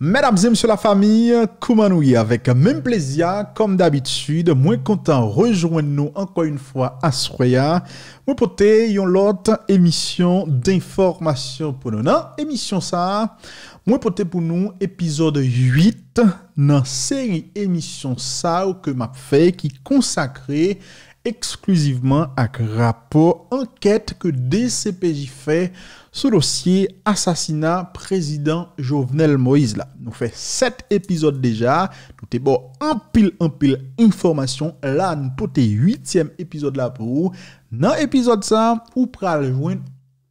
Mèdames et monsieurs la famille, koumanouye, avèk mèm plèzia, kòm d'abitùd, mwen kontan rejouèn nou anko yon fò a sroyan, mwen pote yon lot emisyon d'informasyon pou nou nan emisyon sa, mwen pote pou nou epizode 8 nan seri emisyon sa ou ke map fèy ki konsakre eksklusiveman ak rapò anket ke DCPJ fèy sous dossier assassinat président Jovenel Moïse. Là. Nous fait sept épisodes déjà. Nous est bon en pile un pile information. Là, nous 8 huitième épisode là pour Dans épisode ça, ou pral joindre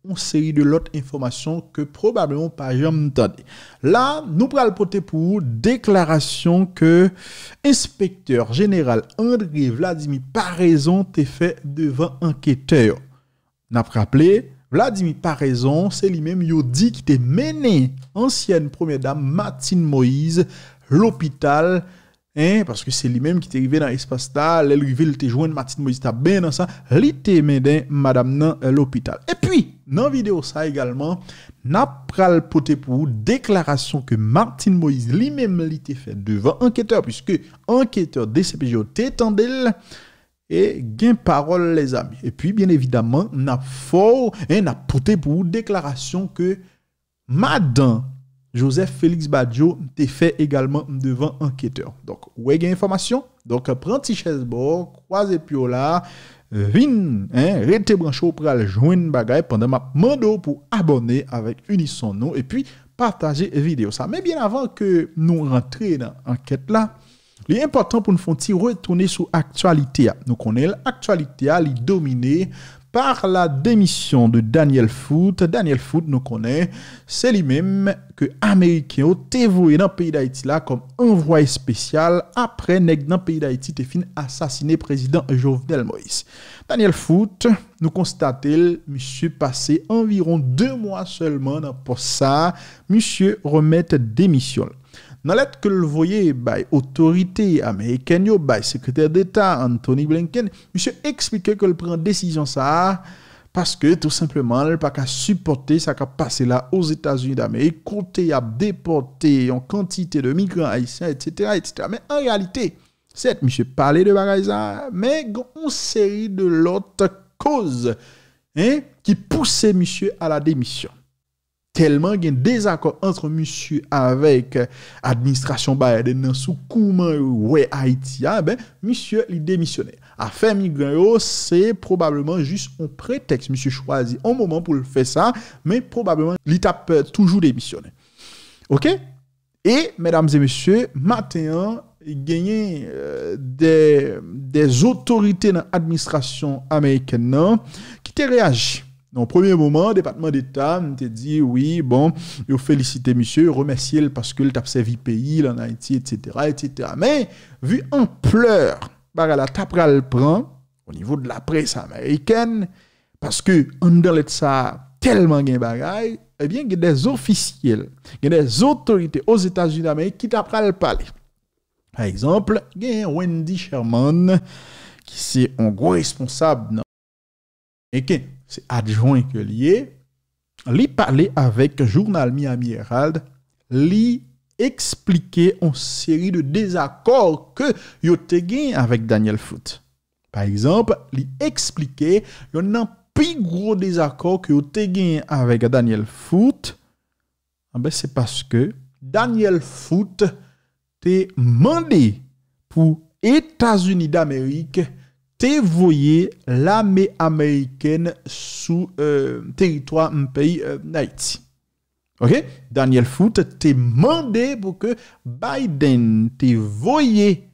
une série de l'autre information que probablement pas jamais entendu. Là, nous pral porter pour déclaration que inspecteur général André Vladimir Paraison t'est fait devant enquêteur. N'a rappelé Vladimir par raison, c'est lui-même qui dit qui était mené ancienne première dame Martine Moïse l'hôpital hein, parce que c'est lui-même qui est arrivé dans l'espace là, l'arrivée il était de Martine Moïse bien dans ça, il mené madame euh, l'hôpital. Et puis dans vidéo ça également, n'a Potepou, poté pour déclaration que Martine Moïse lui-même l'était fait devant enquêteur puisque enquêteur DCPJ t'étendait et gain parole les amis. Et puis bien évidemment, na a fort et hein, pour déclaration que madame Joseph Félix Badjo t'est fait également devant enquêteur. Donc, ouais, gain information. Donc, prends tes chaises bord, croisez vous là, vin, hein, rete pour le joindre bagaille. pendant ma mando pour abonner avec unisson et puis partager vidéo ça. Mais bien avant que nous rentrions dans l'enquête là, Li important pour nous retourner sur l'actualité. Nous connaissons l'actualité dominée par la démission de Daniel Foote. Daniel Foote, nous connaissons, c'est lui-même que Américain ont voué dans le pays d'Haïti là comme envoyé spécial après nèg dans le pays d'Haïti te fin assassiné président Jovenel Moïse. Daniel Foote, nous constatons, monsieur passé environ deux mois seulement dans pour ça, monsieur remette démission. Dans lettre que le voyez par bah, autorité américaine, par bah, secrétaire d'État Anthony Blinken, monsieur expliquait que le prend décision ça parce que tout simplement, il pas qu'à supporter ça qui a passé là aux États-Unis d'Amérique, côté à déporter en quantité de migrants haïtiens, etc., etc. Mais en réalité, cette monsieur parlait de bagaille mais une série de l'autre cause hein, qui poussait monsieur à la démission. Telman gen dezakon antre monsu avek administrasyon bayade nan sou kouman ou we Aitia, ah, ben monsu li demisyone. Afen migrayo, se probableman jis on pretext monsu chwazi. On mouman pou le fe sa, men probableman li tap euh, toujou demisyone. Ok? E, medams e monsu, maten yon genye euh, de des otorite nan administrasyon Ameriken nan, ki te reagi. Dans premier moment, le département d'État te dit oui, bon, vous félicite monsieur, remercier parce que le tape servi pays en Haïti, etc., etc. Mais vu en pleurs, par la tape le prend au niveau de la presse américaine, parce que a ça tellement de bagaille, eh bien, il y a des officiels, il des autorités aux États-Unis d'Amérique qui tapent le Par exemple, il y a Wendy Sherman, qui c'est un gros responsable américain c'est adjoint que lié, lui parler avec journal Miami Herald, lui expliquer une série de désaccords que yo gagné avec Daniel Foot. Par exemple, lui expliquer yon un plus gros désaccord que vous gagné avec Daniel Foot, ah ben, c'est parce que Daniel Foot t'est mandé pour États-Unis d'Amérique te l'armée américaine sous euh, territoire un pays d'Haïti. Euh, OK Daniel Foot te demandé pour que Biden te voyé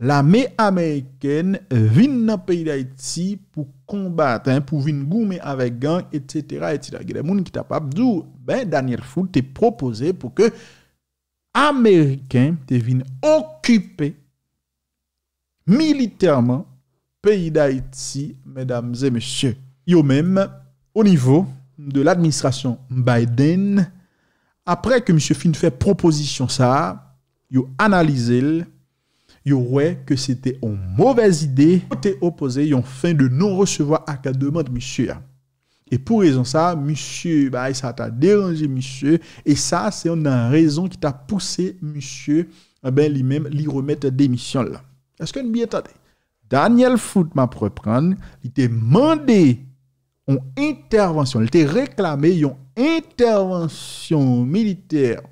l'armée américaine vienne dans le pays d'Haïti pour combattre, hein, pour venir goumer avec gang, etc. Il y a des gens qui sont pas ben Daniel Foot te proposé pour que Américains te viennent occuper militairement pays d'Haïti, mesdames et messieurs. Yo même, au niveau de l'administration Biden, après que M. Finn fait proposition ça, yo analysé, yo ouais que c'était une mauvaise idée, côté opposé, yon fin de non recevoir à la demande monsieur. Et pour raison ça, monsieur, bah, ça t'a dérangé monsieur, et ça c'est une raison qui t'a poussé monsieur, eh ben lui-même, lui remettre démission là. Est-ce que vous bien Daniel m'a reprendre, il t'a demandé une intervention, il t'a réclamé une intervention militaire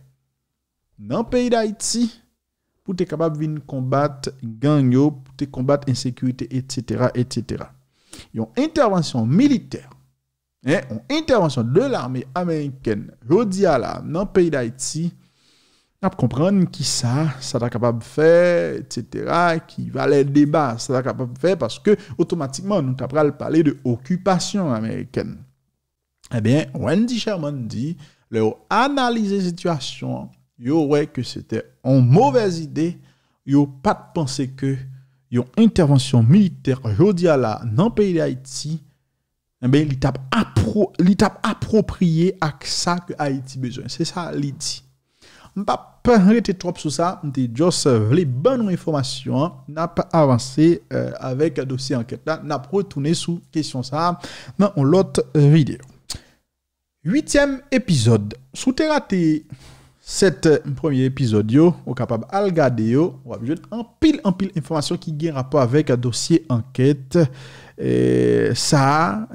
dans le pays d'Haïti pour être capable de combattre gang, pour combattre l'insécurité, etc., etc. Une intervention militaire, hein, une intervention de l'armée américaine, je dans le pays d'Haïti, ap kompran ki sa, sa da kapab fè, et sètera, ki va lè dèba, sa da kapab fè, paske otomatikman nou kap pral pale de okupasyon Ameriken. Eh e ben, Wendy Sherman di, lè ou analize sètuasyon, yo wè ke sète an mouvèz ide, yo pat panse ke yon intervansyon militer, yo di ala nan peyi de Haiti, eh lè tap apropriye ak sa ki Haiti bezwen. Se sa, lè di, Mpap rete trop sou sa, mte jose vle ban nou informasyon, nap avanse euh, avèk dosye anket la, nap retoune sou kesyon sa, man on lot videyo. 8èm epizod, sou te rate set euh, premier epizod yo, ou kapab algade yo, ou ap jen empil empil informasyon ki gen rapo avèk dosye anket euh, sa,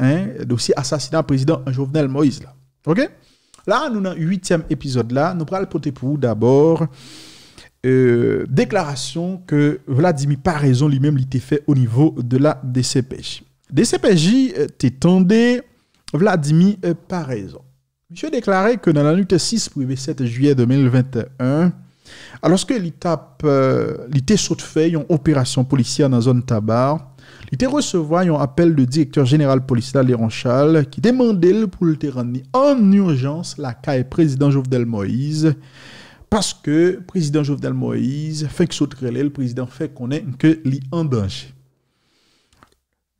dosye asasina prezident Jovenel Moïse la. Ok? Là, nous dans le huitième épisode là, nous prenons le pour d'abord euh, déclaration que Vladimir Paraison lui-même l'était fait au niveau de la DCPJ. DCPJ euh, t'étendait Vladimir euh, Paraison. Monsieur déclaré que dans la nuit 6 au 7 juillet 2021, alors que l'étape euh, saute une opération policière dans la zone tabac, il te recevoir un appel de directeur général police Léon qui demandait pour le rendre en urgence la CAE président Jovenel Moïse. Parce que président Jovenel Moïse fait que sauter le président fait qu'on est que li en danger.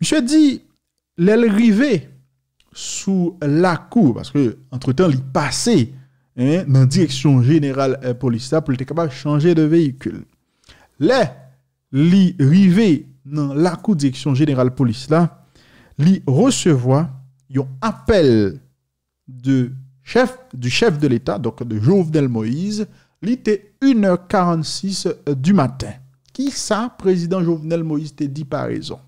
Monsieur dit, l'est rivée sous la cour, parce que entre-temps, il passait hein, dans la direction générale euh, police pour être capable changer de véhicule. Là, il dans la cour direction générale police là, lui recevoir un appel de chef, du chef de l'État, donc de Jovenel Moïse, il était 1h46 du matin. Qui ça, président Jovenel Moïse, te dit par raison?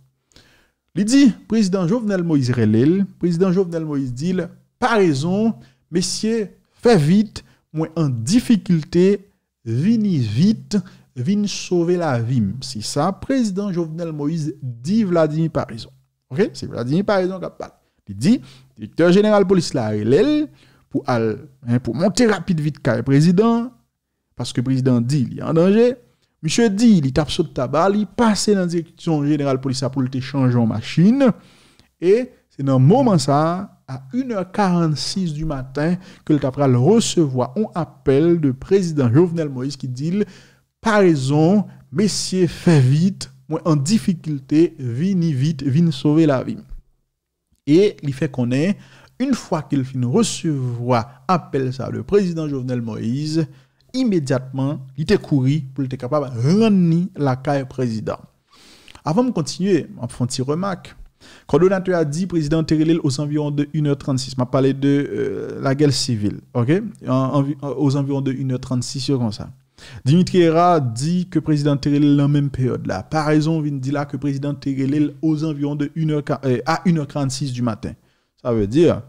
Il dit, président Jovenel Moïse relève, président Jovenel Moïse dit, par raison, messieurs, fais vite, moi en difficulté, vini vite, vin sauver la vie. C'est ça, président Jovenel Moïse dit Vladimir Parison. Ok? C'est Vladimir Parison qui parle. Il dit, directeur général police la est pour, hein, pour monter rapide vite car président, parce que le président dit il est en danger. Monsieur dit, il tape sur le tabac, il passe dans la direction générale de police pour le changer en machine. Et c'est dans le moment ça, à 1h46 du matin, que le capral recevoir un appel de président Jovenel Moïse qui dit pas raison, messieurs, fait vite, moi en difficulté, vini vite, vini sauver la vie. Et il fait qu'on est, une fois qu'il finit recevoir appel ça, le président Jovenel Moïse, immédiatement, il était couru pour être capable de renier la caille président. Avant de continuer, on fait une petite remarque. on a dit président Terrelil aux environs de 1h36. m'a parlé de euh, la guerre civile, ok? aux environs de 1h36, comme ça. Dimitri Hera dit que le président est la même période Par raison, il dit là que président Terrell aux environs de 1h, euh, à 1h46 du matin. Ça veut dire,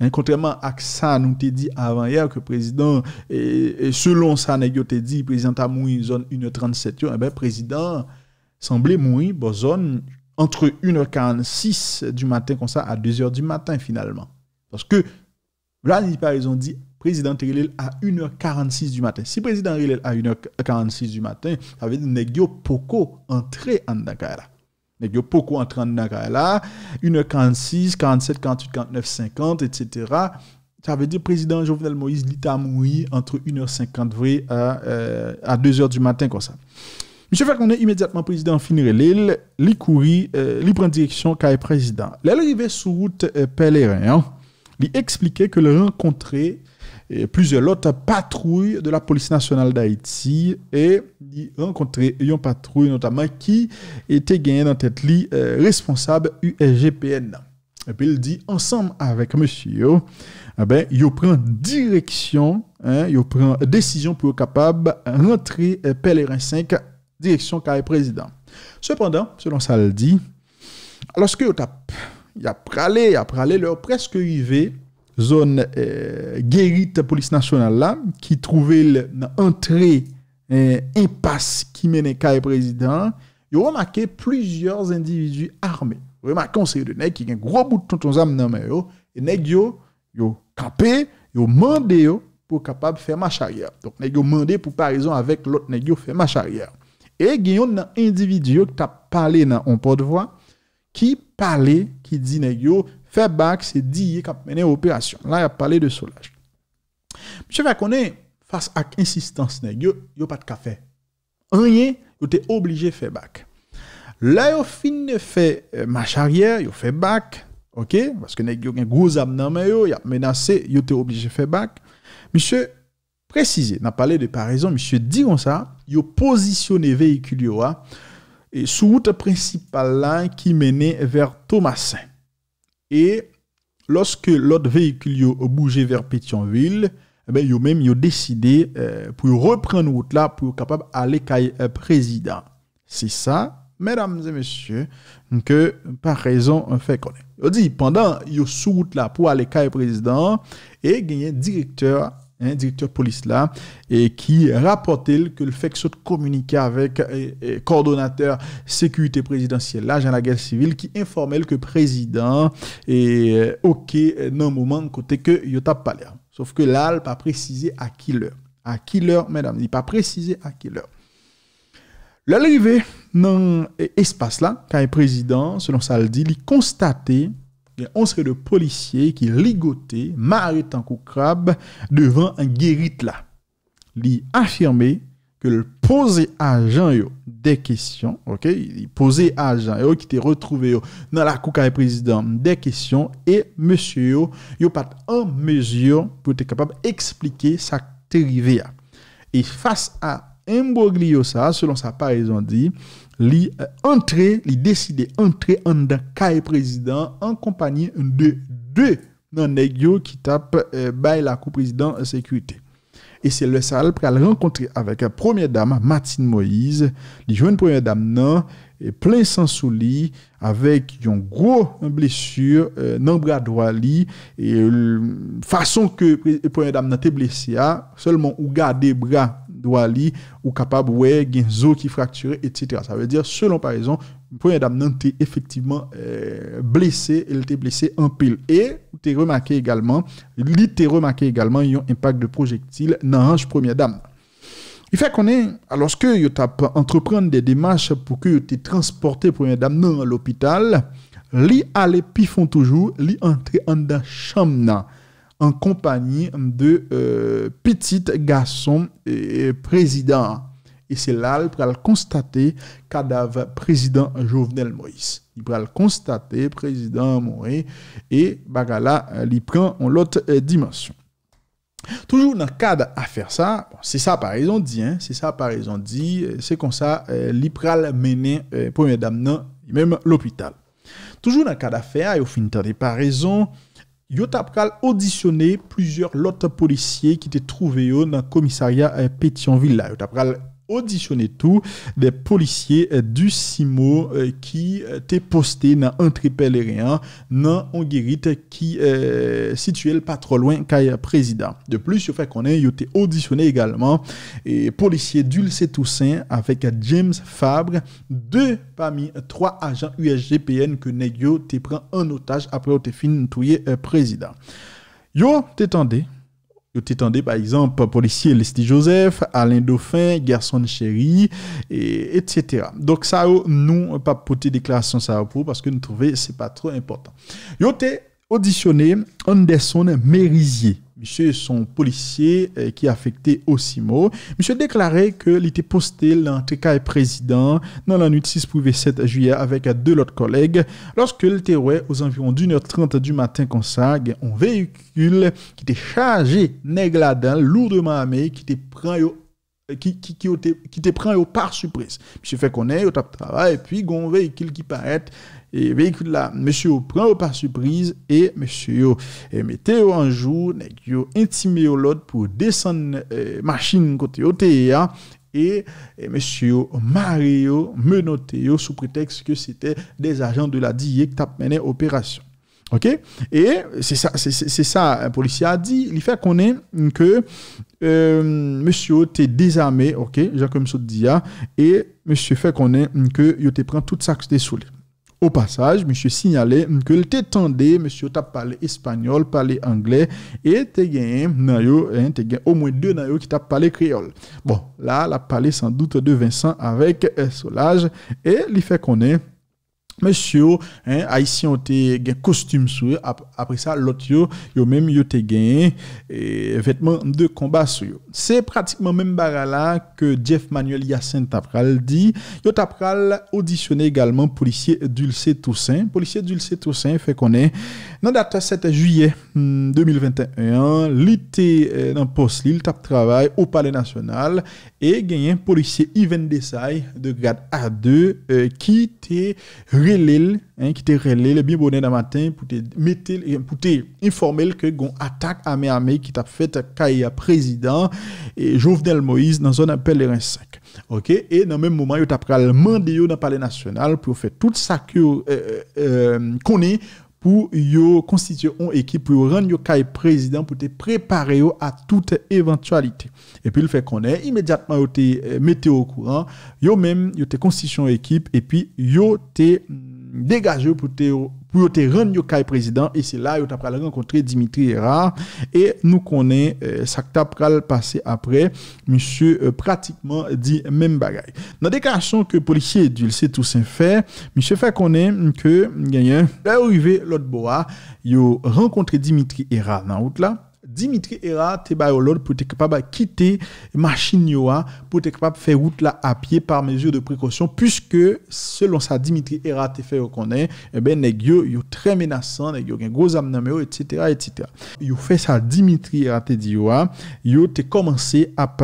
hein, contrairement à ça, nous t'ai dit avant hier que le président, et, selon ça, nous dit, président a mouru zone 1h37, le eh ben, président semblait mourir boson zone entre 1h46 du matin comme ça à 2h du matin finalement. Parce que Là, par ont dit président relève à 1h46 du matin. Si président relève à 1h46 du matin, ça veut dire que poko entré en Dakar. Nèg yo poko entrer en Dakar 1h46, 47, 48, 49, 50 etc. Ça veut dire président Jovenel Moïse à mort entre 1h50 à, à 2h du matin comme ça. Monsieur est immédiatement président finir l'île, li couri, euh, prend direction est président. L'arrivée sur route euh, pèlerin, hein. il expliquait que le rencontrer plusieurs autres patrouilles de la police nationale d'Haïti et y rencontrer une patrouille notamment qui était gagnée dans tête li euh, responsable USGPN. Et puis il dit ensemble avec monsieur, eh ben, il prend direction, hein, il prend décision pour capable de rentrer euh, pèlerin 5 direction carré président. Cependant, selon ça le dit, lorsque il a pralé, il a pralé, leur presque arrivé zone euh, guérite police nationale là, qui trouvait l'entrée euh, impasse qui menait le président, y a remarqué plusieurs individus armés. Remarquez, on sait de nègres qui a un gros bout de tonton âme dans yo, et yo, yo campé, yo mandé yo pour capable faire marche arrière. Donc a yo mandé pour parison avec l'autre nègres yo faire marche arrière. Et il y a un individu qui a parlé dans un porte-voix qui parlait, qui dit yo Faire bac, c'est dire qu'il a mené opération. Là, il a parlé de solage. Monsieur est face à l'insistance, il n'y a pas de café. Rien, il était obligé de faire bac. Là, il fini de faire euh, marche arrière, il a fait back OK? Parce que négio un un gros âme il a menacé, yo était obligé faire back. Monsieur précisé, n'a parlé de paraison, monsieur dit comme ça, a positionné véhicule ah, sur route principale qui menait vers Thomasin. Et lorsque l'autre véhicule a bougé vers Pétionville, il eh a ben, même décidé euh, pour reprendre route là pour capable aller caille président. C'est ça, mesdames et messieurs, que par raison on fait connaître. On dit pendant yo sous route là pour aller caille président et gagner directeur direktur polis euh, euh, la, ki rapportel ke l fek sot komunike avek kordonater sekwite prezidentiel la jan la gel sivil, ki informel ke prezident e oke nan mouman kote ke yot ap paler. Sof ke lal pa prezise a ki lor. A ki lor, menam, di pa prezise a ki lor. Lale yve nan espas la, ka e prezident, selon sa ldi, li konstate... On serait le policier qui ligotait mare tankou krab devant un guérite là. Il afirme ke l pose à jean yo des questions, ok, il posé à jean yo qui était retrouvé dans la coucaille président des questions, et monsieur, yo yo pas en mesure pou te kapab sa terive Et face à un Mboglio sa, selon sa ont dit li entrer, li décider entrer en dans le président en compagnie de deux nan qui tape euh, la coup président en sécurité. Et c'est le sal pral rencontrer avec la première dame Martine Moïse, li jeune première dame et plein sans souli avec une grosse blessure euh, dans nan bras droit et euh, façon que première dame nan te blessé hein, seulement ou garder bras doigt ou capable de gen qui fracturé etc. Ça veut dire selon par exemple première dame nan effectivement euh, blessée, blessé, elle était blessée en pile et t'es remarqué également, li t'es remarqué également un impact de projectile dans hanche première dame. Il fait qu'on est, alors que yo entreprendre des démarches pour que vous soyez transporté première dame dans l'hôpital, vous allez puis toujours, lit entrer en dans chambre en compagnie de euh, petit garçon et président. Et c'est là qu'il va constater cadavre président Jovenel Moïse. Il va le constater président Moïse et bagala euh, il prend l'autre euh, dimension. Toujours dans le cadre à faire ça, c'est ça par raison dit, hein, c'est ça par raison dit, c'est comme ça euh, l'IPRAL mené première dame même l'hôpital. Toujours dans le cadre à faire, au fin de par raison, Yo tap kal audisyone plizyeur lot polisye ki te trouwe euh, yo nan komisarya euh, Petion Villa. Yo tap kal auditionné tout des policiers du CIMO euh, qui étaient euh, postés dans un non dans un guérite qui est euh, situé pas trop loin qu'à président. De plus, il fait qu'on ait été auditionné également et policiers d'Ulcé Toussaint avec James Fabre, deux parmi trois agents USGPN que Negio te prend en otage après de fin président. Yo, vous t'étendez par exemple policier Lesti Joseph, Alain Dauphin, Garçon Chéri, et, etc. Donc ça, nous, pas tes déclaration ça pour parce que nous trouvons que ce n'est pas trop important auditionné Anderson Mérisier. Monsieur son policier euh, qui qui affecté Osimo. Monsieur déclarait que il était posté l'entrée président dans la nuit 6 7 juillet avec deux autres collègues. Lorsque le aux environs d'une heure trente du matin consacre, un véhicule qui était chargé négladin lourdement armé qui était prend euh, qui, qui, prend au par surprise. Monsieur fait est au travail, et puis un véhicule qui paraît et véhicule eh là, monsieur prend par surprise et monsieur eh, mettez un jour, nèg intimé l'autre pour descendre la eh, machine côté OTEA, hein. et, et monsieur Mario menoté sous prétexte que c'était des agents de la DIE qui t'a mené opération. OK Et c'est ça c'est ça un policier a dit, il fait qu'on est que euh, monsieur était désarmé, OK, Jacques comme dit hein. et monsieur fait qu'on est que il te prend tout ça que t'es au passage, monsieur signalait que le t'étendait, monsieur t'a parlé espagnol, parlé anglais, et t'es gagné, hein, au moins deux Nayo qui t'a parlé créole. Bon, là, l'a parlé sans doute de Vincent avec Solage, et il fait est. Monsieur, hein, Haïtien ont un costume sur après ça, l'autre, yo, yo même yo eh, vêtements de combat sur C'est pratiquement même là que Jeff Manuel Yacine Tapral dit. Yo Tapral auditionné également policier Dulcé Toussaint. Policier Dulcé Toussaint fait qu'on est dans date 7 juillet 2021, hmm, l'été eh, dans poste, il travail au palais national et gagné policier Yven Desai de grade A2 eh, qui était relé, hein, qui te le bien bonnet dans matin pour te mettre, pour te informer que gon attaque mes amé qui t'a fait un président et Jovenel Moïse dans un appel 5. OK et dans le même moment il t'a pris le mandat dans palais national pour faire tout ça que euh, euh, euh pour yo constituer une équipe pour rendre président pour te préparer à toute éventualité et puis le fait qu'on est immédiatement yo te euh, mettez au courant yo même yo te constitué une équipe et puis yo te mm, dégagé pour te mwen yo te ren yon kay prezident, e se la yo tap pral renkontre Dimitri Hira, e nou konen e, sak tap pral pase apre, mwen se pratikman di men bagay. Nan dekansyon ke polisye, dil se tout se fè, mwen se fè konen ke genyen, la yo rive lot bo a, yo renkontre Dimitri Hira nan out la, Dimitri Era pour être capable de quitter machine pour être capable faire route là à pied par mesure de précaution puisque selon ça Dimitri Era te fait reconnaître eh ben très menaçant nèg a un gros âme etc etc. Yo fait ça Dimitri Era il dit commencé à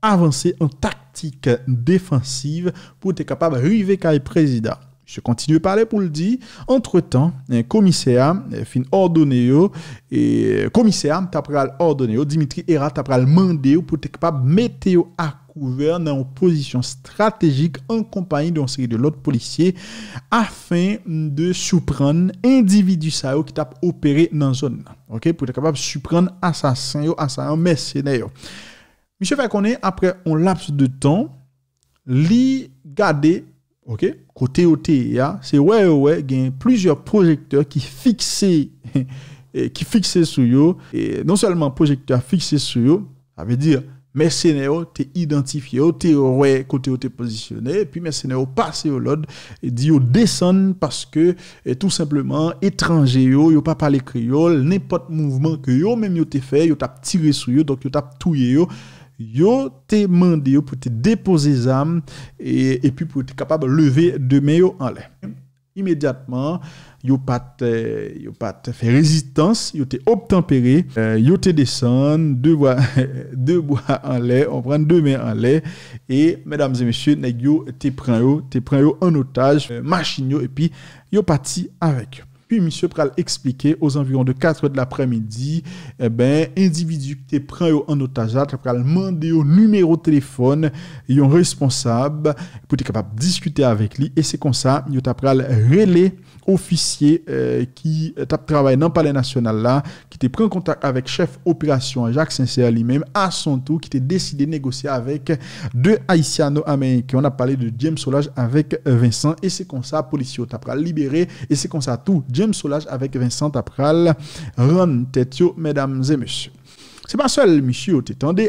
avancer en tactique défensive pour être capable de arriver le président Se kontinu pale pou l di, entretan, komiseyam eh, fin ordoneyo, eh, komiseyam tap pral ordoneyo, Dimitri Herat tap pral mandeyo pou te kapab meteyo akouver nan oposisyon strategik an kompanyi don seri de lot polisye afen de soupran individu sa yo ki tap operé nan zon nan, ok? Pou te kapab soupran asasen yo, asasen yo, mesey dè yo. Misey fèk konen, apre an laps de ton, li gade, ok? Côté OTA, c'est ouais, il y a plusieurs projecteurs qui sont qui fixés sur eux. Et non seulement projecteur fixé sur eux, ça veut dire mercenaire t'es identifié, t'es ouais côté t'es positionné, et puis mercenaires passe au l'ordre et dit descend parce que tout simplement étranger yo, yo pas parlé créole, n'importe mouvement que yo même yo t'es fait, yo t'a tiré sur yo, donc yo t'a touillé yo yo te pour te déposer les âmes et, et puis pour être capable de lever deux mains en l'air. Immédiatement, yo pas pas fait résistance, yo te obtempéré, eh, yo te deux bois deux bois en l'air, on prend deux mains en l'air et mesdames et messieurs, nèg yo te yo, en otage, euh, et puis yo parti avec. pi misyo pral explike o zanviron de 4 de l'apremidi, e eh ben, individu ki te pran yo anotajat, pral mande yo numero telefon, yon responsab pou te kapab diskute avek li, e se konsa, yo tap pral rele, officier euh, qui tape dans le palais national là, qui était pris contact avec chef opération Jacques Sincère lui-même à son tour, qui était décidé de négocier avec deux haïtiano-américains. On a parlé de James Solage avec Vincent et c'est comme ça, policier tapral libéré et c'est comme ça tout. James Solage avec Vincent Tapral Ron tête, mesdames et messieurs. c'est pas seul monsieur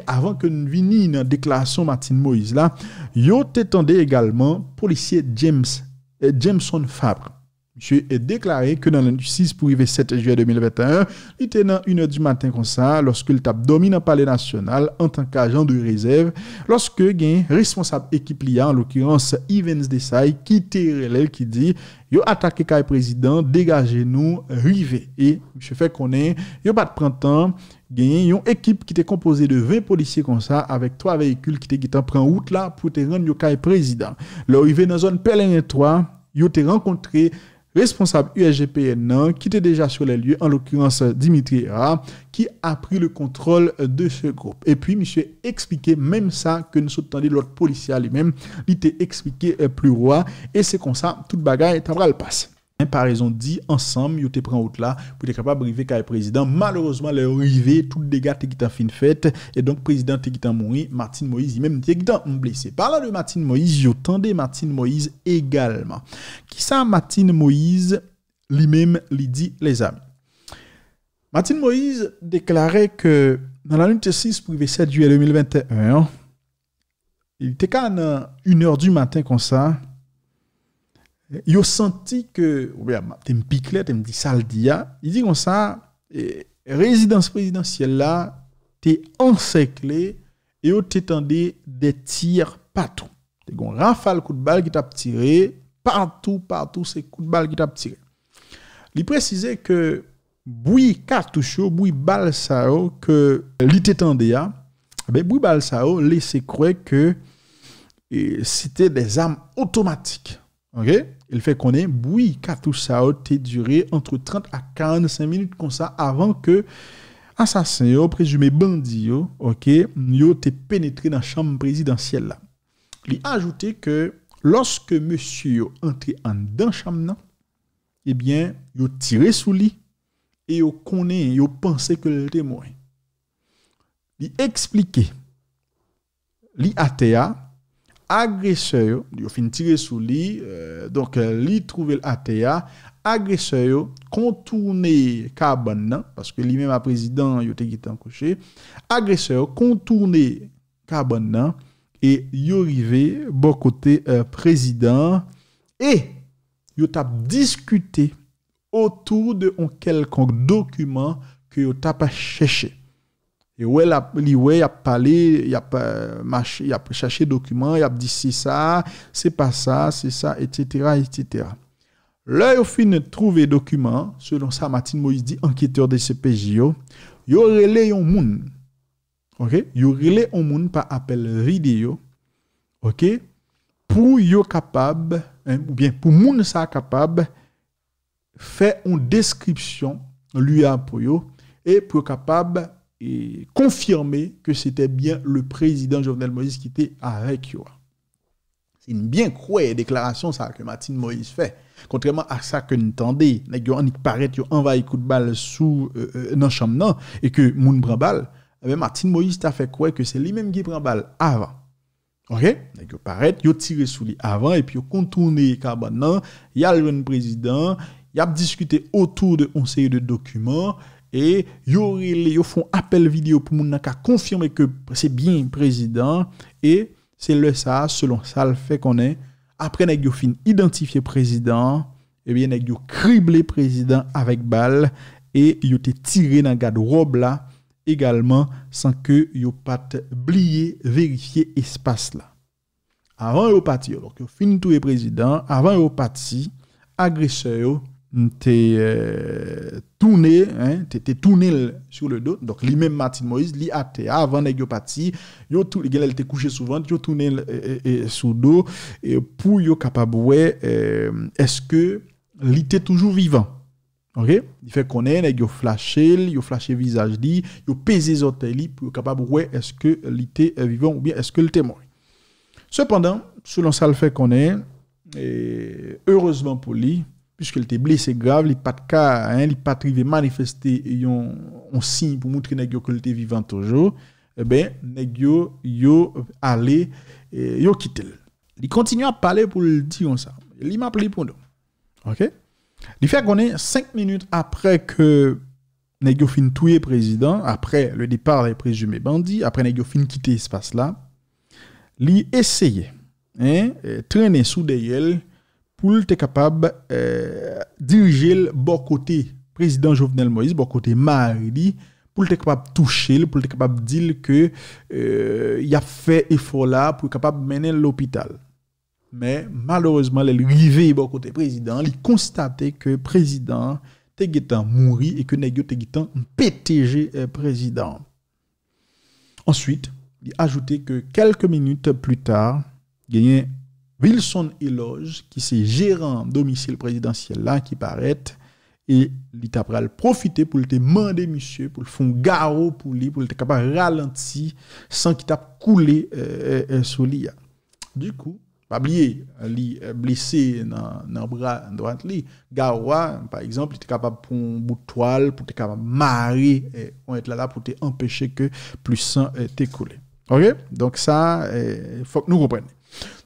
avant que que que nous venions vini Martin Moïse là, yo également également policier James, euh, Jameson Fabre. Che e deklaré ke nan lèndu 6 pou IVE 7 juè 2021, li te nan 1è di matin kon sa, lòske l tap domina pale nasyonal, an tan ka ajan de rezèv, lòske gen responsab ekip li a, an lòkirans Ivens Desai, ki te relèl ki di, yo atake kaj prezident, degaje nou, rive. E, che fè konè, yo bat prantan, gen yon ekip ki te kompose de 20 polisye kon sa, avèk 3 veyekul ki te gitan pran out la, pou te ren yo kaj prezident. Lò, iven nan zon Pèlènyen 3, yo te renkontre, responsable USGPN hein, qui était déjà sur les lieux, en l'occurrence Dimitri Ra, qui a pris le contrôle euh, de ce groupe. Et puis, monsieur expliqué même ça que nous soutenait l'autre policier lui-même, il était expliqué euh, plus roi, et c'est comme ça, toute bagaille, le passe par exemple dit ensemble yo te prend route là pour être capable arriver le président malheureusement le arrivé tout dégât qui fait fin fait et donc président qui t'en mourir. Martin Moïse même qui blessé parlant de Martin Moïse yo tendez Martin Moïse également qui ça Martine Moïse lui-même lui dit les amis Martine Moïse déclarait que dans la nuit 6 7 juillet 2021 il était qu'à 1h du matin comme ça il a senti que ou bien me tu me dit ça le il dit comme ça eh, résidence présidentielle là t'es encerclé et tu t'étendais des tirs partout Tu as rafale coup de balle qui t'a tiré partout partout c'est coup de balle qui t'a tiré il précisait que boui cartouche boui balle ça que li t'étendait ah, là ben boui balle ça laissait croire que eh, c'était des armes automatiques OK il fait qu'on ait bouilli tout ça a duré entre 30 à 45 minutes comme ça avant que assassin présumé bandit OK, yo pénétré dans la chambre présidentielle là. Il a ajouté que lorsque monsieur entré en la chambre eh bien, tiré sous lui et yo connaît, yo pensé que le témoin. Il expliqué l'IATA agreseyo, yo fin tire sou li, euh, donk euh, li trouvel ate ya, agreseyo kontourne kaban nan, paske li men ma prezident yo te gitankoche, agreseyo kontourne kaban nan, e yo rive bokote euh, prezident, e yo tap diskute otou de an kelkonk dokumen ki yo tap cheshe. Et oui, a parlé, il a, marché, a cherché documents, il a dit c'est ça, c'est pas ça, c'est ça, etc., etc. Là, il a fini de trouver documents, selon ça, Martin Moïse dit, enquêteur de CPJO, il a un monde. OK? Il a un monde par appel vidéo. OK? Pour yo capable, hein, ou bien pour moun ça capable, faire une description, lui a pour yo, et pour capable et confirmé que c'était bien le président Jovenel Moïse qui était avec lui. C'est une bien la déclaration ça que Martine Moïse fait. Contrairement à ça que nous entendons, on paraît envahi coup de balle sous euh, euh chambre et que moun prend balle, eh ben, Martine Moïse a fait croire que c'est lui-même qui prend balle avant. OK Donc paraît yo tiré sous lui avant et puis a contourné cabane, il y a le président, il a discuté autour de conseil de documents et ils font appel vidéo pour moun confirmer que c'est bien président et c'est le ça selon ça le fait qu'on est après nèg yo fin identifier président et eh bien nèg yo criblé président avec balle et yo été tiré dans garde-robe là également sans que yo pas oublié, vérifier espace là avant yo parti donc yo fin tout président avant yo parti agresseur t'es euh, tourné hein t'es tourné sur le dos donc lui-même Martin Moïse lui avant de partir parti il était couché souvent yo tourné sur le dos pour être capable euh, est-ce que lit était toujours vivant il fait connaître il a flashé yo flashé visage dit yo pesé lit pour capable ouais est-ce que lit était euh, vivant ou bien est-ce que le était mort cependant selon ça le fait qu'on est heureusement pour lui Puisqu'elle était blessé grave, il pas de cas, hein, il pas arrivé manifester un, signe pour montrer était vivant toujours, eh bien, nèg yo yo eh, quitté. Il continue à parler pour le dire ça. Il m'a appelé pour nous. OK Il fait qu'on est cinq minutes après que nèg fin président, après le départ des présumés bandits, après nèg fin quitter espace là, il essayait hein eh, traîner sous des pour être capable de euh, diriger le bon côté président Jovenel Moïse, bon côté Marie, pour être capable de toucher, pour être capable de dire que euh, il a fait effort là pour être capable de mener l'hôpital. Mais malheureusement, le rivé bon côté président, il constatait que le président était mort et que Negio était PTG euh, président. Ensuite, il ajoutait que quelques minutes plus tard, il Wilson iloge ki se jera an domisil prezidentiel la ki paret e li tap ral profite pou li te mande misye, pou li fon garo pou li, pou li te kapal ralenti san ki tap koule sou li ya. Du kou, pa blye li blise nan bra an doante li, garwa, pa eksemp, li te kapal pou moutoal, pou te kapal marre euh, pou te empèche ke plus san euh, te koule. Ok? Donk sa, euh, fok nou kouprenne.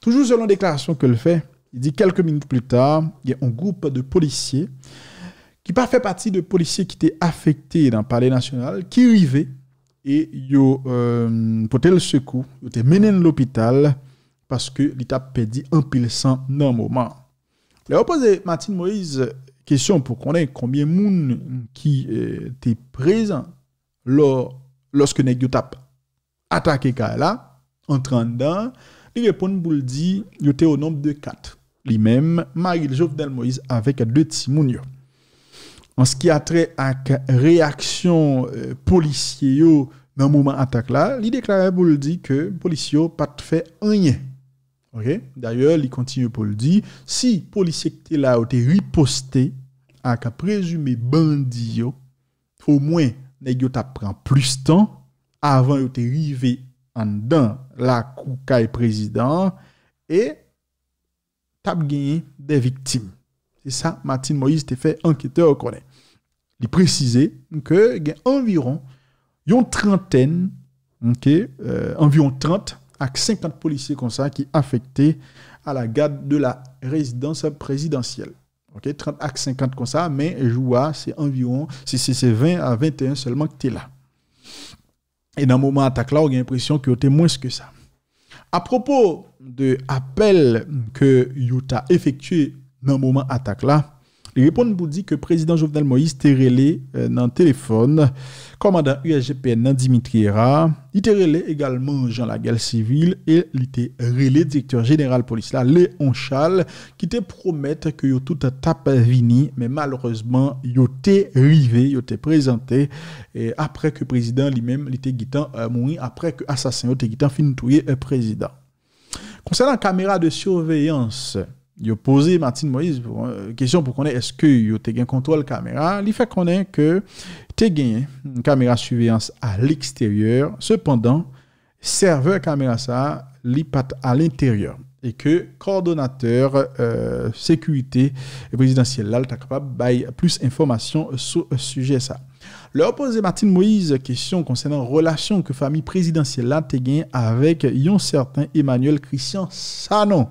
Toujours selon la déclaration que le fait, il dit quelques minutes plus tard, il y a un groupe de policiers qui pas fait partie de policiers qui étaient affectés dans le palais national, qui arrivaient et euh, ils ont le secours, ils étaient menés à l'hôpital parce que l'État perdu un pile sang dans le moment. vais a à Martine Moïse question pour connaître combien de monde qui euh, étaient présents lors, lorsque Negio attaqué Kaila, en train de il répond pour le dire, il était au nombre de quatre. Lui-même, Marie-Jovenel Moïse avec deux Timounio. En ce qui a trait à la réaction euh, policière dans le moment attaque là, il déclarait pour le dire que les policiers pas fait rien. D'ailleurs, il continue pour le dire, si les policiers étaient là, ont été ripostés à présumé bandit, au moins, ils ont pris plus de temps avant de arriver en la coucaille président et tap gagné des victimes. C'est ça, Martine Moïse te fait enquêteur connaît. Il précisé que y a environ une trentaine, euh, environ 30 à 50 policiers comme ça qui affectés à la garde de la résidence présidentielle. Ok, 30 à 50 comme ça, mais joua, c'est environ, c'est 20 à 21 seulement qui tu là. Et dans le moment attaque là, on a l'impression qu'il était moins que ça. À propos de appel que a effectué dans le moment attaque là, Li reponde boudi ke prezident Jovenel Moïse te rele euh, nan telefon, komanda USGPN nan Dimitri Hira, li te rele egalman Jean Lagal-Civil, e li te rele direktor general polis la Léon Chal, ki te promette ke yo tout tap vini, men malreusement yo te rive, yo te prezante, apre ke prezident li men li te gitan euh, mouni, apre ke asasin yo te gitan finitouye prezident. Konsèlant kamera de euh, surveyans, il a posé Martine Moïse euh, question pour connaître est-ce que il contrôle un contrôle caméra. Il fait connaître que tu une caméra surveillance à l'extérieur. Cependant, serveur caméra ça, l'IPAT à l'intérieur. Et que coordonnateur euh, sécurité présidentielle là, capable de plus d'informations sur ce sujet ça. a posé Martine Moïse question concernant relation que famille présidentielle là, avec un certain Emmanuel Christian Sanon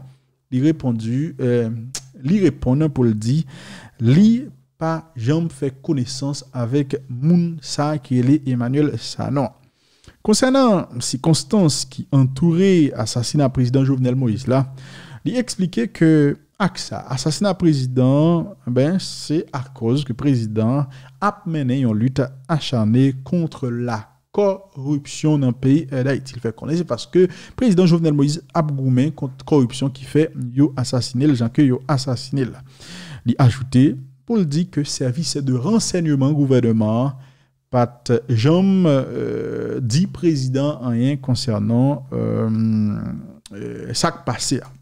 il répondu, euh, pour le dire, il pas jamais fait connaissance avec Moun Sa qui est Emmanuel Sanon. Concernant circonstances qui entouraient l'assassinat président Jovenel Moïse, il expliquait que l'assassinat assassinat président, ben, c'est à cause que président a mené une lutte acharnée contre la Korupsyon nan peyi rayt. Il fe konese paske prezident Jovenel Moïse ap goumen kont korupsyon ki fe yo asasine l janke yo asasine l. Li ajoute pou l di ke servise de ransenye man gouvene man pat jom euh, di prezident an yen konsernan euh, euh, sak pase a.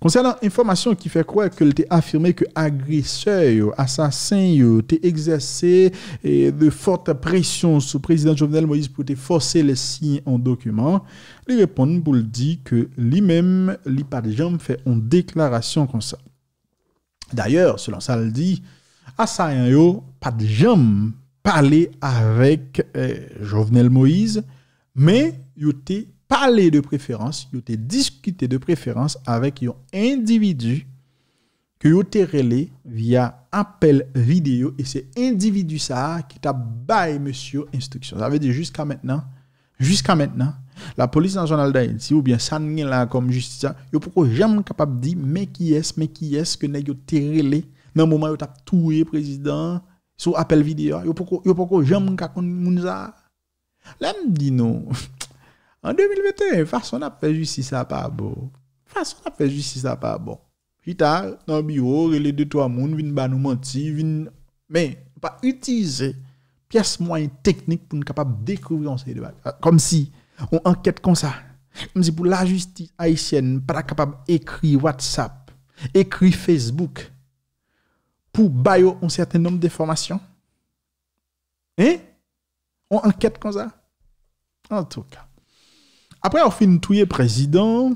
Concernant l'information qui fait croire que t'a affirmé que agresseur, assassin, t'a exercé de fortes pressions sur le président Jovenel Moïse pour forcer le signe en document, il répond pour le dire que lui-même, lui pas fait une déclaration comme ça. D'ailleurs, selon ça, le dit, assassin, n'a pas de jambes parler avec euh, Jovenel Moïse, mais il était parler de préférence, discuter de préférence avec un individu que yo te relé via appel vidéo et c'est individu ça qui t'a baillé monsieur instruction. Ça veut dire jusqu'à maintenant, jusqu'à maintenant, la police nationale si ou bien ça là comme justice, yo pourquoi jamais capable de dire mais qui est mais qui est que vous avez te relé dans le moment où vous avez tué président sur appel vidéo, yo pourquoi yo pourquoi jamais capable moun ça. Là dit non. An 2021, farson ap rejissi sa pa bo. Farson ap rejissi sa pa bo. Fita, nan biyo, rele de to a moun, vin ba nou manti, vin... Men, pa itize pias mwen teknik pou nou kapab dekouvri anseye de bat. Kom si, on anket kon sa. Kom si pou la justi aisyen, nou para kapab ekri WhatsApp, ekri Facebook, pou bayo an certain nom de formasyon. Eh? On anket kon sa. An tou ka. Après, avoir fin le président,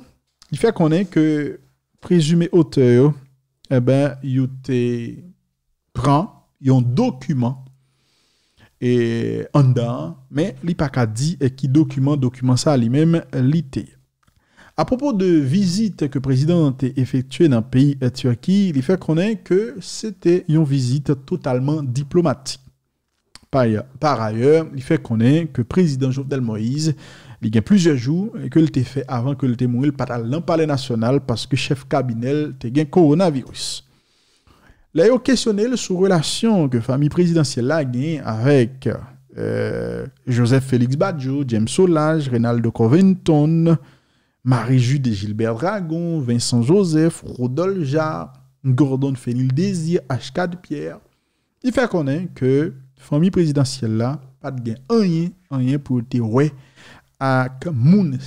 il fait qu'on est que présumé auteur, eh ben, il te prend, un document, et en dedans, mais il pas qu'à dire qui document, document ça lui-même, l'ité. À propos de visite que le président a effectué dans le pays de Turquie, il fait qu'on est que c'était une visite totalement diplomatique. Par ailleurs, il fait qu'on est que le président Jovenel Moïse il y a plusieurs jours que le fait avant que le t'est mort, pas dans le palais national parce que chef cabinet eu gain coronavirus. Là, il questionné sur relation que famille présidentielle a gain avec euh, Joseph Félix Badjo, James Solage, Reynaldo Covington, Marie-Jude Gilbert Dragon, Vincent Joseph, Rodolphe Jarre, Gordon Félix Désir, H4 Pierre. Il fait connaître que famille présidentielle là pas de gain rien rien pour te ouais le moun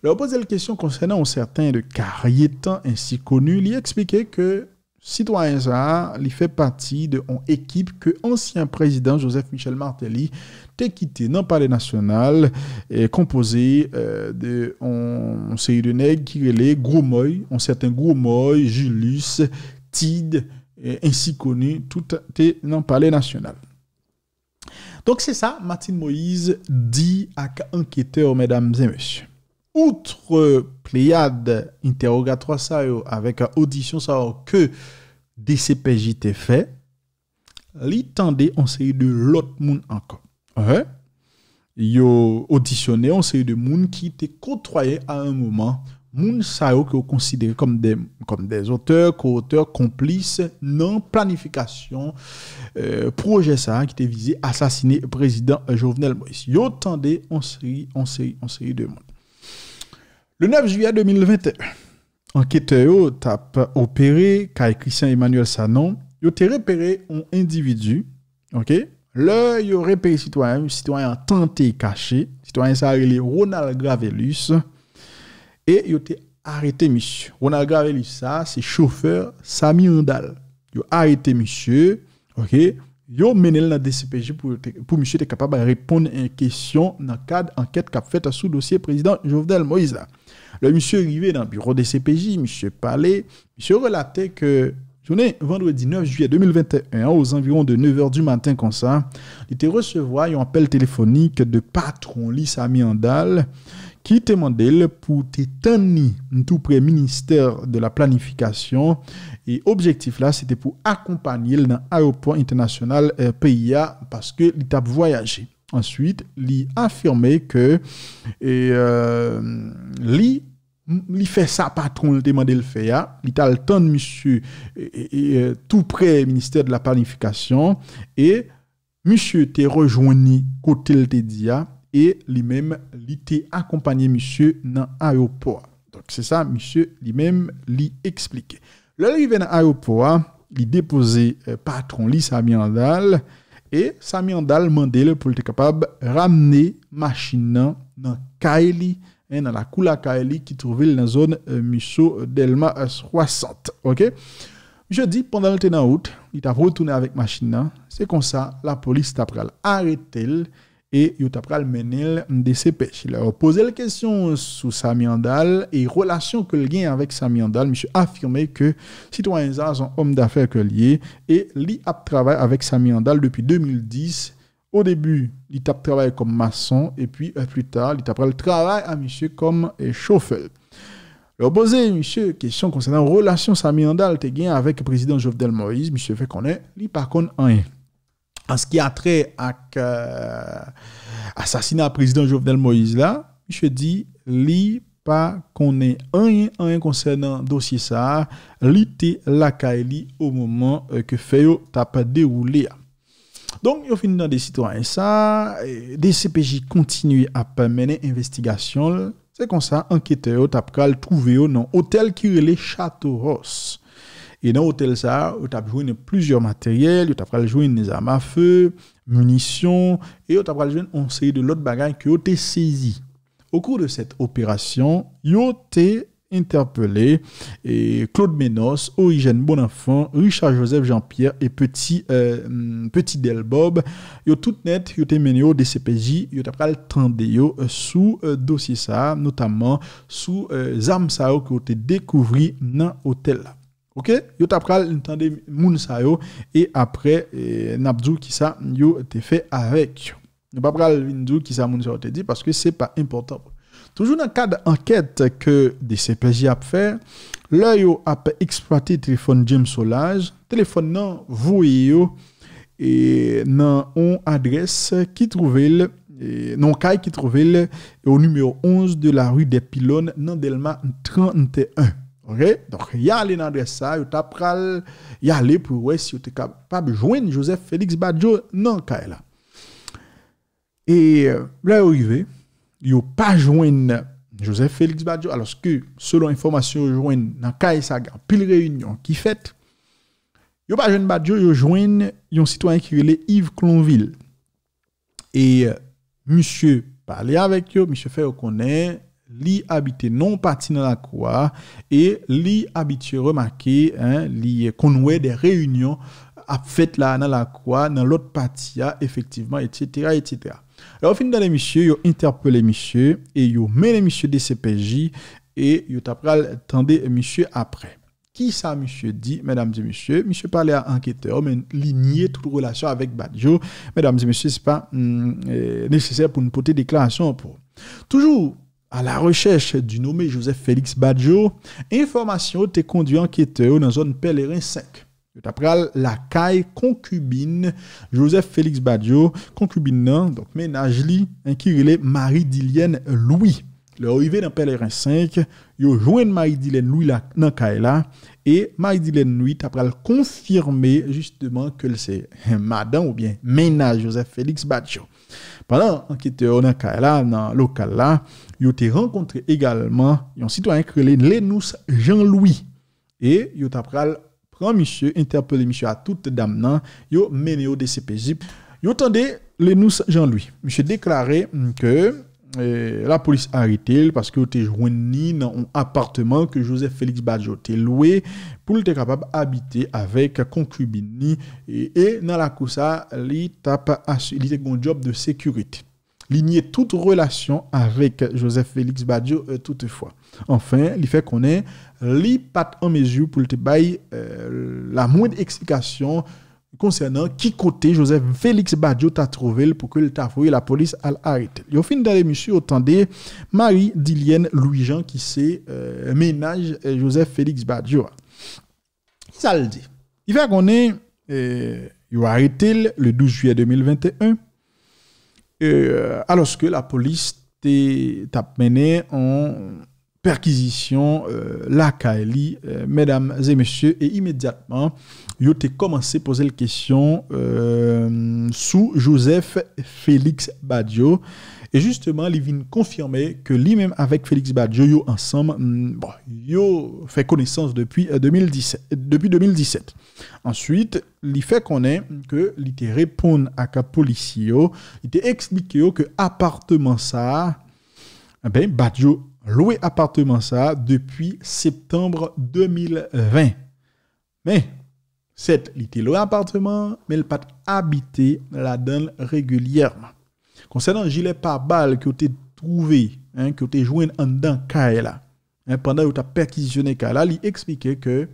la question concernant un certain de carriétan ainsi connu, lui expliquait que citoyens ça, fait partie de équipe que ancien président Joseph Michel Martelly a quitté dans le palais national composé euh, de on série de nègres qui relait Groumoy, un certain Groumoy, Julius, Tide ainsi connu tout est dans le palais national. Donc c'est ça, Martin Moïse dit à enquêteur, mesdames et messieurs. Outre pléiade interrogatoire ça avec audition ça que DCPJ fait, lit en on série de l'autre monde encore. Il Yo auditionné on série de monde qui était côtoyé à un moment moun sa yo que comme des comme des auteurs, co-auteurs, complices non planification euh, projet ça qui était visé assassiner le président Jovenel Moïse. Yo en série en série en série de monde. Le 9 juillet 2021, l'enquêteur a opéré car Christian Emmanuel Sanon, yo été repéré un individu, OK Là, il citoyen, citoyen tenté caché, citoyen ça Ronald Gravelus, et il était arrêté monsieur. On a gravé ça, c'est chauffeur Sami Andal. il a arrêté monsieur. OK il a mené dans DCPJ pour pour monsieur soit capable de répondre à une question dans le cadre enquête qu'a faite sous dossier président Jovenel Moïse. Le monsieur arrivé dans le bureau DCPJ, monsieur parlait, monsieur relatait que Journée vendredi 9 juillet 2021, aux environs de 9h du matin comme ça, il était recevoir un appel téléphonique de patron Lisa Miandal qui te mandel pour t'étonner tout près ministère de la planification et objectif là c'était pour accompagner dans l'aéroport international euh, PIA parce que l'étape voyager. Ensuite, il a affirmé que et euh, li fait sa patron le demandé le faire hein. il t'a le temps de monsieur euh, tout près ministère de la planification et monsieur t'a rejoint côté le dit e li mèm li te akompanyen misye nan aropoa. Donk se sa, misye li mèm li eksplike. Lè li ven nan aropoa, li depose eh, patron li Samy Andal, e Samy Andal mande le pou li te kapab ramne machin nan nan kae li, men eh, nan la kou la kae li ki trouvel nan zon eh, misyo Delma S60. Je di, pandan li te nan out, li ta proutounen avèk machin nan, se kon sa, la polis ta pral arete lè et il t'a mener de ses Il a posé la question sur Samiandal et relation que le gain avec Samiandal, monsieur affirmé que citoyen sont homme d'affaires que lié et li a avec Samiandal depuis 2010. Au début, il a travaillé comme maçon et puis euh, plus tard, il a le travail à monsieur comme euh, chauffeur. a posé monsieur question concernant relation Samiandal te gain avec le président Jovenel Moïse, monsieur fait qu'on est, par contre un. An se ki atre ak euh, asasina prezident Jovenel Moïse la, jè di li pa konen anye anye konsernan dosye sa, li te laka li o momen ke euh, feyo ta pa deroule ya. Donk yo fin nan de sitwa anye sa, de CPJ kontinuye ap menen investigasyon, se konsan ankyete yo tap kal touve yo nan hotel kirele Chateau Ross. Et dans l'hôtel, ça, vous avez joué plusieurs matériels, vous avez joué des armes à feu, munitions, et vous avez joué une série de l'autre qui que ont saisi. Au cours de cette opération, vous ont interpellé et Claude Ménos, Origène Bonenfant, Richard Joseph Jean-Pierre et Petit, Del euh, Bob. Hum, Delbob. ont tout net, vous avez mené au DCPJ, vous ont tendé euh, sous euh, dossier ça, notamment sous les armes ça que été découvert dans l'hôtel. OK Yo t'ap entendre moun et après eh, n'abdou ça yo fait avec. Ne pas pral vindou ki ça moun dit parce que c'est pas important. Toujours dans le cadre enquête que DCPJ a fait, là yo a exploité téléphone James Solage, téléphone non voué et non on adresse qui trouvait e non qui trouvait e au numéro 11 de la rue des Pylônes dans Delma 31. Ok, donk yale nan adres sa, yo tap pral, yale pou wè si yo te kapab jwen Joseph Félix Badiou nan ka e la. E, euh, lè yo yve, yo pa jwen Joseph Félix Badiou, alos ki, selon informasyon yo jwen nan ka e sa, an pil reyounyon ki fèt, yo pa jwen Badiou, yo jwen yon sitwany ki wèle Yves Clonville. E, euh, msye pale avèk yo, msye fè yo konè, li habité non parti dans la croix et li habitué remarqué hein li des réunions à fait là dans la croix dans l'autre partie hein, effectivement etc etc alors au fin de l'émission ont interpellé monsieur et yo mené monsieur de CPJ et yo tapral tendez monsieur après qui ça, monsieur dit, mesdames et messieurs? Monsieur parlait à enquêteur, mais niait toute relation avec Badjo. Mesdames et messieurs, ce n'est pas hum, euh, nécessaire pour une porter déclaration. Pour. Toujours, à la recherche du nommé Joseph Félix Badjo, information te conduit enquêteur dans zone Pèlerin 5. Après la caille concubine Joseph Félix Badjo, concubine non, donc ménage li, qui Marie Dilienne Louis. Le arrivé dans Pèlerin 5, a joint Marie Dilienne Louis la, caille là, et Marie Dilienne Louis après confirmé justement que c'est madame ou bien ménage Joseph Félix Badjo. Pendant l'enquête Onaka là, dans le local là, vous a rencontré également un citoyen créé Lenous Jean-Louis. Et il appelé prend monsieur, interpellé monsieur à toutes dame, dames, il a mené au DCPJ. Il entendait Lenous Jean-Louis. Monsieur déclaré que E, la polis a ritel paske ou te jwen ni nan apartman ke Josef Felix Badiou te loue pou li te kapab habite avek konkubini e, e nan la kousa li te bon job de sekurite. Li nye tout relasyon avek Josef Felix Badiou e, toutefwa. Anfen, li fe konen li pat an mezyou pou li te bay la mwen de eksikasyon konsernan ki kote Joseph Félix Badiou ta trovel pou ke l ta foye la polis al arete. Yo fin dalè, misu, otan de Marie Dilienne Louis-Jean ki se menaj Joseph Félix Badiou. Sa l de. Y fe agone, euh, yo arete le 12 juye 2021, aloske la polis te tapmene an... perquisition, euh, la Kaeli, euh, mesdames et messieurs, et immédiatement, il a commencé à poser la question euh, sous Joseph Félix Badio. Et justement, il vient confirmer que lui-même avec Félix Badio, yo ensemble, yo hmm, fait connaissance depuis 2017. Depuis 2017. Ensuite, il fait connaître que il te répond à la police, il te explique que appartement ça, eh ben Badio Loué appartement ça depuis septembre 2020. Mais, cette, l'été loué appartement, mais il pas habité la donne régulièrement. Concernant gilet Pabal balle que tu trouvé, hein, que tu joué en dedans Kaela, hein, pendant que tu as perquisitionné Kaela, il expliquait que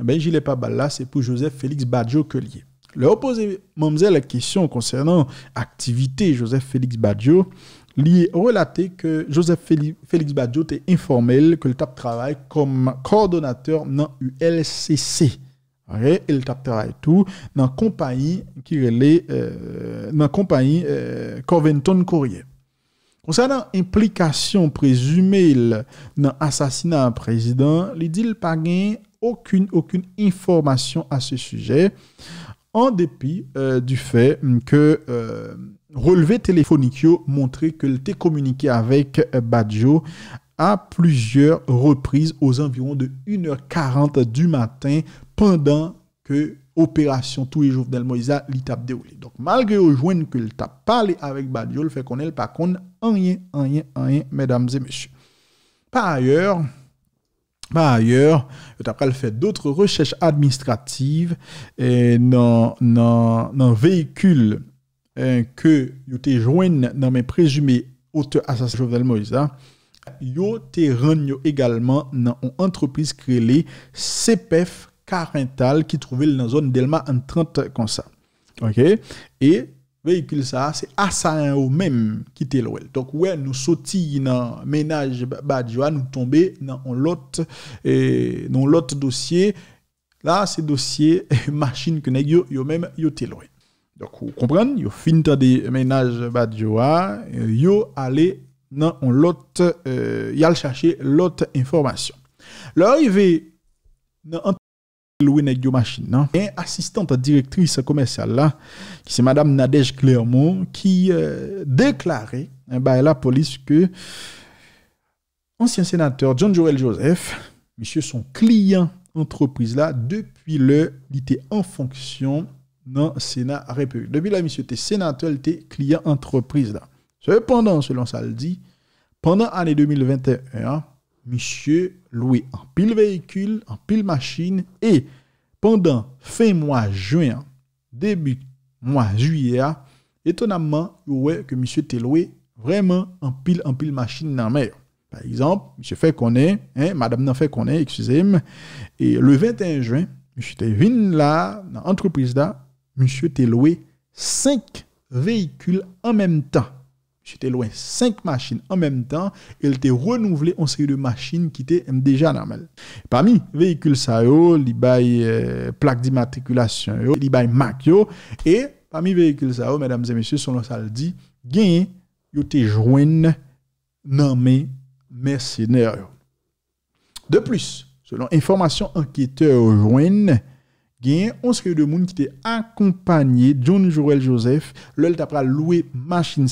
eh ben, gilet Pabal là, c'est pour Joseph Félix Badjo que lié. Leur poser mademoiselle la question concernant activité Joseph Félix Badjo, il est relaté que Joseph Félix Badjo est informé que le TAP travaille comme coordonnateur dans ULCC. Il Et le TAP travaille tout dans la compagnie qui relève euh, dans compagnie euh, Covington Concernant implication présumée dans l'assassinat président, il dit pas aucune, aucune information à ce sujet, en dépit euh, du fait que relevé téléphonique montré que a communiqué avec euh, Badjo à plusieurs reprises aux environs de 1h40 du matin pendant que opération tous les jours de Moïse l'étape déroulée. Donc malgré au joint que le t'a parlé avec Badjo, le fait qu'on est pas qu'on rien rien rien mesdames et messieurs. Par ailleurs, par ailleurs, après fait d'autres recherches administratives dans dans véhicule euh, que vous te joué dans mes présumés auteurs assassins Jovenel Moïse vous hein. êtes également dans une entreprise créée CPF Carental qui trouvait dans la zone d'Elma en 30 comme ça. OK et véhicule ça c'est assassin au même qui était l'ouel. Donc ouais nous sortons dans ménage Badjoa nous tomber dans l'autre euh, dans l'autre dossier là c'est dossier machine que vous yo même yo donc, vous comprenez, vous finissez des ménages Badjoa, vous allez dans l'autre, euh, vous allez chercher l'autre information. L'arrivée il dans loué machine non hein, et assistante directrice commerciale qui c'est madame Nadège Clermont qui euh, déclarait eh ben, à la police que ancien sénateur John Joel Joseph monsieur son client entreprise là depuis le il était en fonction dans le Sénat République. Depuis là, monsieur, était sénateur, était client entreprise. Là. Cependant, selon ça le dit, pendant l'année 2021, monsieur louait en pile véhicule, en pile machine, et pendant fin mois juin, début mois juillet, étonnamment, ouais que monsieur était loué vraiment en pile, en pile machine dans la mer. Par exemple, monsieur fait qu'on est, hein, madame n'a fait qu'on est, excusez-moi, et le 21 juin, monsieur était venu là, dans l'entreprise là, monsye te loue 5 veyikul en menm tan. Monsye te loue 5 machin en menm tan, el te renouvle on se yu de machin ki te mdeja nanmel. Pami veyikul sa yo, li bay euh, plak di matrikulasyon yo, li bay mak yo, e pami veyikul sa yo, mèdames et monsye, son lo saldi, gen yo te jwen nanme mersenè yo. De plus, selon informasyon ankyete yo jwenne, y on serait de monde qui était accompagné John Joel Joseph, l'ol t'a louer machine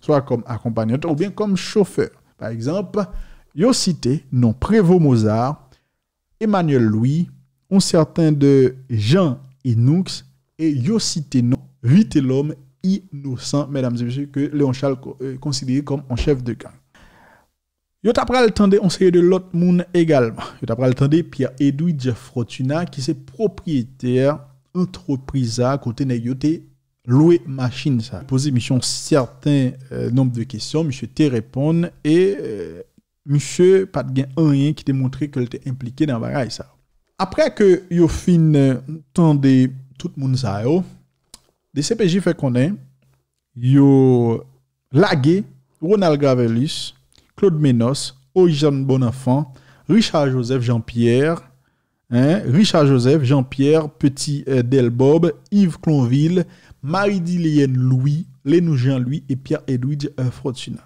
Soit comme accompagnateur ou bien comme chauffeur. Par exemple, yo cité non Prévost Mozart, Emmanuel Louis, un certain de Jean Inoux et yo cité non Vite l'homme innocent, mesdames et messieurs, que Léon Charles euh, considéré comme un chef de gang. Yo t'apprends le temps on conseiller de l'autre monde également. Yo avez le temps Pierre edouard Jeff Fortuna qui c'est propriétaire entreprise à côté de l'autre loué machine ça. Poser mission certain euh, nombre de questions, monsieur te répond et euh, monsieur pas de rien qui te montré que était impliqué dans bagaille ça. Après que yo fin euh, tout le monde ça des CPJ fait qu'on est yo lagué Ronald Gravelis Claude Ménos, Origène Bonenfant, Richard Joseph Jean-Pierre, hein, Richard Joseph Jean-Pierre, Petit euh, Delbob, Yves Clonville, Marie-Dilienne Louis, Lénou Jean-Louis et Pierre edouard euh, Fortuna.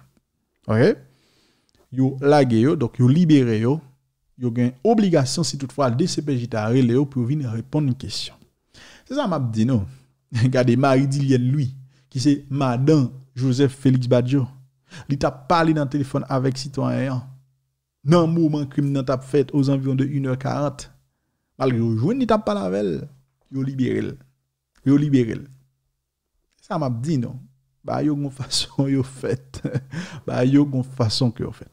OK? Yo lagé yo, donc yo libéré yo, yo une obligation si toutefois le DCPJ t'a relé pour venir répondre une question. C'est ça m'a dit Regardez Marie-Dilienne Louis qui c'est madame Joseph Félix Badjo. li tap pali nan telefon avek sitwanyan. Nan mou man krim nan tap fet ouz anvyon de 1h40. Malge yojwen, ni tap palavel. Yo liberil. Yo liberil. Sa map di nou. Ba yo goun fason yo fet. Ba yo goun fason ki yo fet.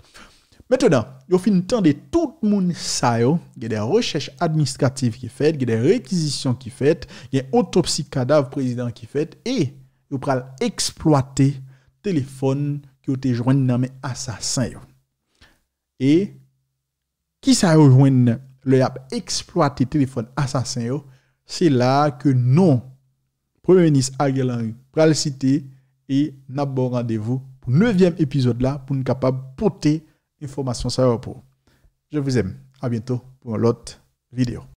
Metenan, yo fin tan de tout moun sayo, gen de recheche administratif ki fet, gen de rekizisyon ki fet, gen otopsi kadav prezident ki fet, e yo pral eksploate telefon qui ont été joints dans les assassins. Et qui s'est rejoint le a exploité téléphone assassin c'est là que non Premier ministre Ariel Henry pral cité et n'a bon rendez-vous pour 9e épisode là pour nous capable porter information sur pour. Je vous aime. À bientôt pour une autre vidéo.